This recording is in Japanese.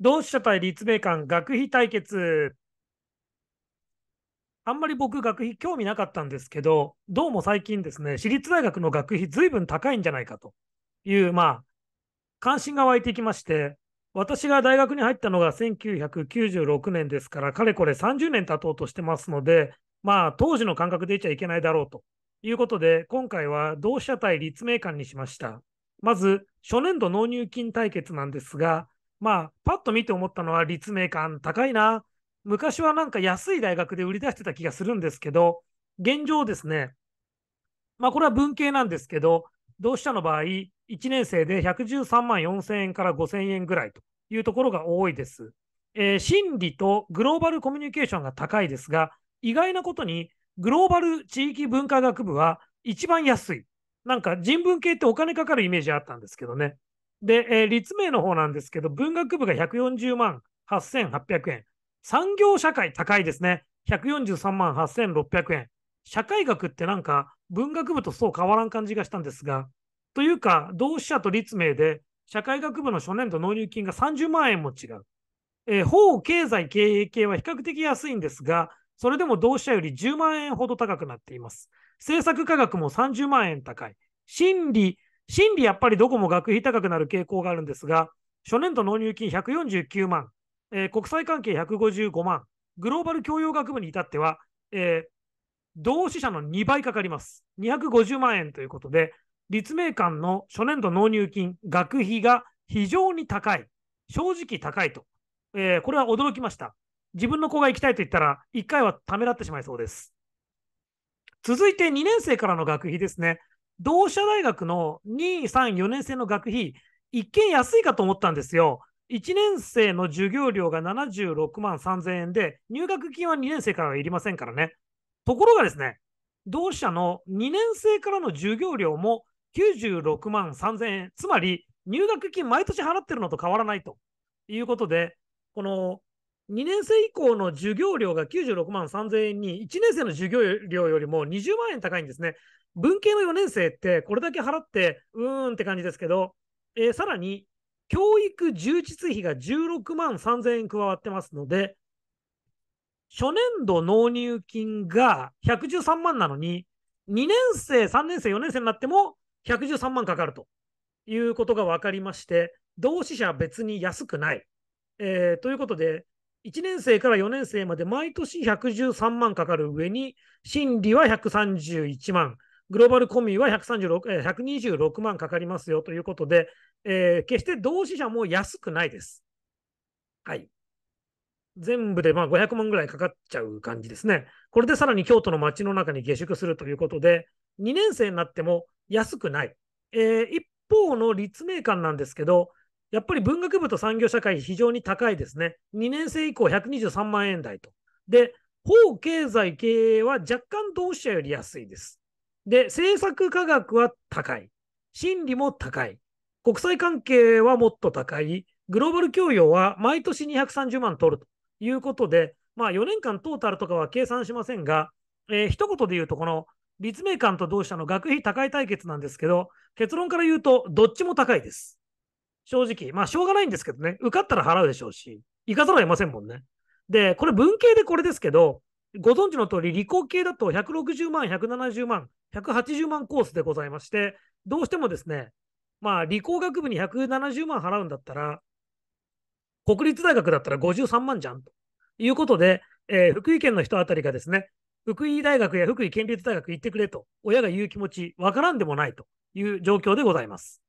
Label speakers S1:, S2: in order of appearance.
S1: 同志社対立命館学費対決。あんまり僕、学費興味なかったんですけど、どうも最近ですね、私立大学の学費ずいぶん高いんじゃないかという、まあ、関心が湧いてきまして、私が大学に入ったのが1996年ですから、かれこれ30年経とうとしてますので、まあ、当時の感覚で言っちゃいけないだろうということで、今回は同志社対立命館にしました。まず、初年度納入金対決なんですが、まあ、パッと見て思ったのは立命館高いな。昔はなんか安い大学で売り出してた気がするんですけど、現状ですね、まあこれは文系なんですけど、同志社の場合、1年生で113万4000円から5000円ぐらいというところが多いです。えー、心理とグローバルコミュニケーションが高いですが、意外なことにグローバル地域文化学部は一番安い。なんか人文系ってお金かかるイメージあったんですけどね。で、えー、立命の方なんですけど、文学部が140万8800円。産業社会高いですね。143万8600円。社会学ってなんか文学部とそう変わらん感じがしたんですが、というか、同志社と立命で社会学部の初年度納入金が30万円も違う。えー、法経済経営系は比較的安いんですが、それでも同志社より10万円ほど高くなっています。政策価格も30万円高い。心理心理やっぱりどこも学費高くなる傾向があるんですが、初年度納入金149万、えー、国際関係155万、グローバル教養学部に至っては、えー、同志社の2倍かかります。250万円ということで、立命館の初年度納入金、学費が非常に高い、正直高いと、えー、これは驚きました。自分の子が行きたいと言ったら、1回はためらってしまいそうです。続いて2年生からの学費ですね。同社大学の2、3、4年生の学費、一見安いかと思ったんですよ。1年生の授業料が76万3000円で、入学金は2年生からはいりませんからね。ところがですね、同社の2年生からの授業料も96万3000円、つまり入学金毎年払ってるのと変わらないということで、この2年生以降の授業料が96万3000円に、1年生の授業料よりも20万円高いんですね。文系の4年生ってこれだけ払って、うーんって感じですけど、えー、さらに教育充実費が16万3000円加わってますので、初年度納入金が113万なのに、2年生、3年生、4年生になっても113万かかるということが分かりまして、同志社別に安くない。えー、ということで、1年生から4年生まで毎年113万かかる上に、心理は131万、グローバルコミュは136 126万かかりますよということで、えー、決して同志社も安くないです。はい。全部でまあ500万ぐらいかかっちゃう感じですね。これでさらに京都の街の中に下宿するということで、2年生になっても安くない。えー、一方の立命館なんですけど、やっぱり文学部と産業社会非常に高いですね。2年生以降123万円台と。で、法経済経営は若干同志社より安いです。で、政策科学は高い。心理も高い。国際関係はもっと高い。グローバル教養は毎年230万取るということで、まあ4年間トータルとかは計算しませんが、えー、一言で言うとこの立命館と同志社の学費高い対決なんですけど、結論から言うとどっちも高いです。正直。まあ、しょうがないんですけどね。受かったら払うでしょうし、行かざるを得ませんもんね。で、これ文系でこれですけど、ご存知の通り、理工系だと160万、170万、180万コースでございまして、どうしてもですね、まあ、理工学部に170万払うんだったら、国立大学だったら53万じゃんということで、えー、福井県の人あたりがですね、福井大学や福井県立大学行ってくれと、親が言う気持ち、わからんでもないという状況でございます。